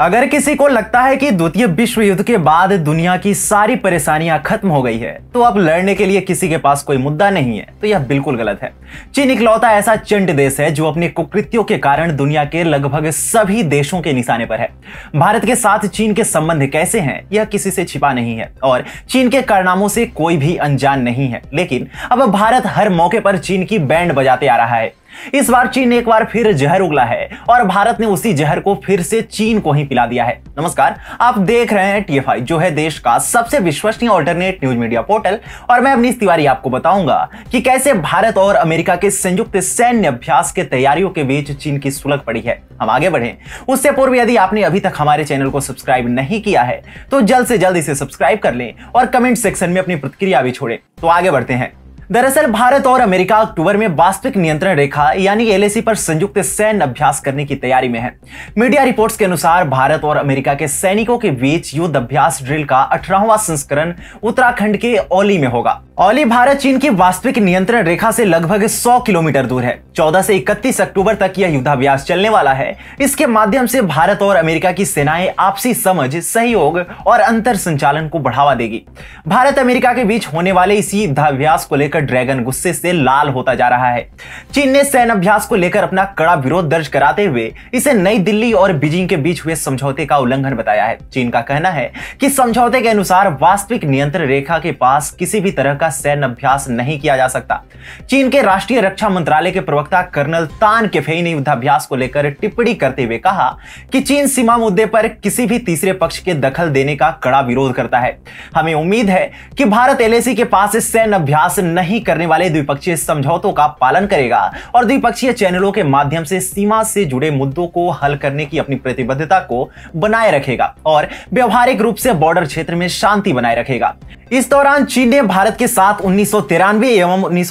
अगर किसी को लगता है कि द्वितीय विश्व युद्ध के बाद दुनिया की सारी परेशानियां खत्म हो गई है तो अब लड़ने के लिए किसी के पास कोई मुद्दा नहीं है तो यह बिल्कुल गलत है चीन इकलौता ऐसा चंड देश है जो अपने कुकृतियों के कारण दुनिया के लगभग सभी देशों के निशाने पर है भारत के साथ चीन के संबंध कैसे हैं यह किसी से छिपा नहीं है और चीन के कारनामों से कोई भी अनजान नहीं है लेकिन अब भारत हर मौके पर चीन की बैंड बजाते आ रहा है इस बार चीन ने एक बार फिर जहर उगला है और भारत ने उसी जहर को फिर से चीन को ही पिला दिया है नमस्कार आप देख रहे हैं टीएफआई जो है देश का सबसे विश्वसनीय ऑल्टरनेट न्यूज मीडिया पोर्टल और मैं अवनीश तिवारी आपको बताऊंगा कि कैसे भारत और अमेरिका के संयुक्त सैन्य अभ्यास के तैयारियों के बीच चीन की सुलग पड़ी है हम आगे बढ़े उससे पूर्व यदि आपने अभी तक हमारे चैनल को सब्सक्राइब नहीं किया है तो जल्द से जल्द इसे सब्सक्राइब कर लें और कमेंट सेक्शन में अपनी प्रतिक्रिया भी छोड़ें तो आगे बढ़ते हैं दरअसल भारत और अमेरिका अक्टूबर में वास्तविक नियंत्रण रेखा यानी एलएसी पर संयुक्त सैन्य अभ्यास करने की तैयारी में है मीडिया रिपोर्ट्स के अनुसार भारत और अमेरिका के सैनिकों के बीच युद्ध अभ्यास ड्रिल का अठारहवा संस्करण उत्तराखंड के ओली में होगा औली भारत चीन की वास्तविक नियंत्रण रेखा से लगभग 100 किलोमीटर दूर है 14 से 31 अक्टूबर तक यह युद्धाभ्यास चलने वाला है इसके माध्यम से भारत और अमेरिका की सेनाएं आपसी समझ सहयोग और अंतर संचालन को बढ़ावा देगी भारत अमेरिका के बीच होने वाले इसी युद्धाभ्यास को लेकर ड्रैगन गुस्से से लाल होता जा रहा है चीन ने सैन्य अभ्यास को लेकर अपना कड़ा विरोध दर्ज कराते हुए इसे नई दिल्ली और बीजिंग के बीच हुए समझौते का उल्लंघन बताया है चीन का कहना है कि समझौते के अनुसार वास्तविक नियंत्रण रेखा के पास किसी भी तरह का का सैन्य अभ्यास नहीं किया जा सकता चीन के राष्ट्रीय रक्षा मंत्रालय के प्रवक्ता कर्नल तान केफेई ने युद्धाभ्यास को लेकर टिप्पणी करते हुए कहा कि चीन सीमा मुद्दे पर किसी भी तीसरे पक्ष के दखल देने का कड़ा विरोध करता है हमें उम्मीद है कि भारत एलएसी के पास सैन्य अभ्यास नहीं करने वाले द्विपक्षीय समझौतों का पालन करेगा और द्विपक्षीय चैनलों के माध्यम से सीमा से जुड़े मुद्दों को हल करने की अपनी प्रतिबद्धता को बनाए रखेगा और व्यवहारिक रूप से बॉर्डर क्षेत्र में शांति बनाए रखेगा इस दौरान चीन ने भारत के साथ उन्नीस एवं उन्नीस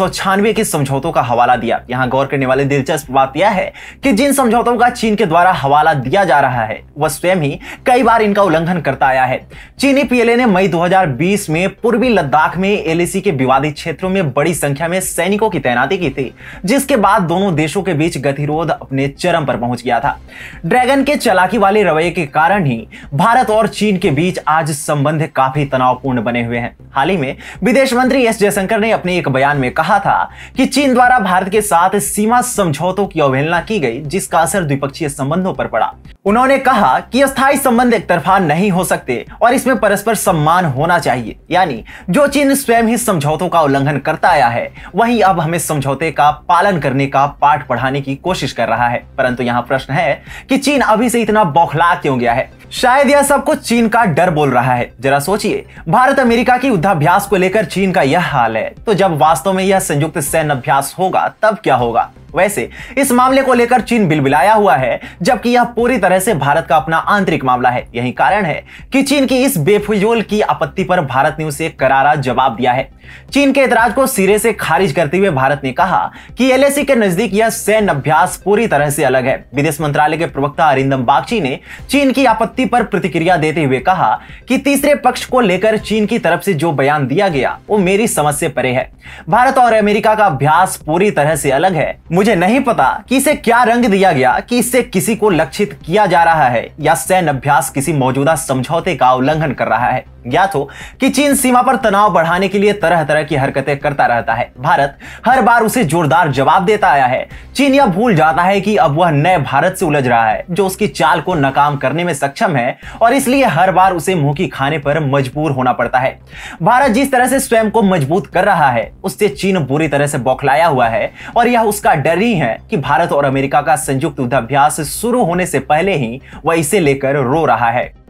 के समझौतों का हवाला दिया यहाँ गौर करने वाले दिलचस्प बात यह है कि जिन समझौतों का चीन के द्वारा हवाला दिया जा रहा है वह स्वयं ही कई बार इनका उल्लंघन करता आया है चीनी पीएलए ने मई 2020 में पूर्वी लद्दाख में एलएसी के विवादित क्षेत्रों में बड़ी संख्या में सैनिकों की तैनाती की थी जिसके बाद दोनों देशों के बीच गतिरोध अपने चरम पर पहुंच गया था ड्रैगन के चलाकी वाले रवैये के कारण ही भारत और चीन के बीच आज संबंध काफी तनावपूर्ण बने हुए हैं हैं हाल ही में विदेश मंत्री एस जयशंकर ने अपने एक बयान में कहा था कि चीन द्वारा भारत के साथ सीमा समझौतों की अवहेलना की गई जिसका असर द्विपक्षीय संबंधों पर पड़ा उन्होंने कहा कि अस्थायी संबंध एक तरफा नहीं हो सकते और इसमें परस्पर सम्मान होना चाहिए यानी जो चीन स्वयं ही समझौतों का उल्लंघन करता आया है वही अब हमें समझौते का पालन करने का पाठ पढ़ाने की कोशिश कर रहा है परंतु यहाँ प्रश्न है कि चीन अभी से इतना बौखला क्यों गया है शायद यह सब कुछ चीन का डर बोल रहा है जरा सोचिए भारत अमेरिका की युद्धाभ्यास को लेकर चीन का यह हाल है तो जब वास्तव में यह संयुक्त सैन्य अभ्यास होगा तब क्या होगा वैसे इस मामले को लेकर चीन बिलबिलाया हुआ है जबकि यह पूरी तरह से भारत का अपना आंतरिक मामला है यही कारण है कि चीन की इस बेफिजोल की आपत्ति पर भारत ने उसे करारा जवाब दिया है चीन के इतराज को सिरे से खारिज करते हुए भारत ने कहा कि एलएसी के नजदीक यह सैन्य अभ्यास पूरी तरह से अलग है विदेश मंत्रालय के प्रवक्ता अरिंदम बागची ने चीन की आपत्ति पर प्रतिक्रिया देते हुए कहा कि तीसरे पक्ष को लेकर चीन की तरफ से जो बयान दिया गया वो मेरी समझ से परे है भारत और अमेरिका का अभ्यास पूरी तरह से अलग है मुझे मुझे नहीं पता कि इसे क्या रंग दिया गया कि इससे किसी को लक्षित किया जा रहा है या सैन्य अभ्यास किसी मौजूदा समझौते का उल्लंघन कर रहा है ज्ञात हो कि चीन सीमा पर तनाव बढ़ाने के लिए तरह तरह की हरकतें करता रहता है भारत हर बार उसे जोरदार जवाब देता आया है चीन यह भूल जाता है कि अब वह नए भारत से उलझ रहा है जो उसकी चाल को नाकाम करने में सक्षम है और इसलिए हर बार उसे मुंह की खाने पर मजबूर होना पड़ता है भारत जिस तरह से स्वयं को मजबूत कर रहा है उससे चीन बुरी तरह से बौखलाया हुआ है और यह उसका डर ही है कि भारत और अमेरिका का संयुक्त युद्धाभ्यास शुरू होने से पहले ही वह इसे लेकर रो रहा है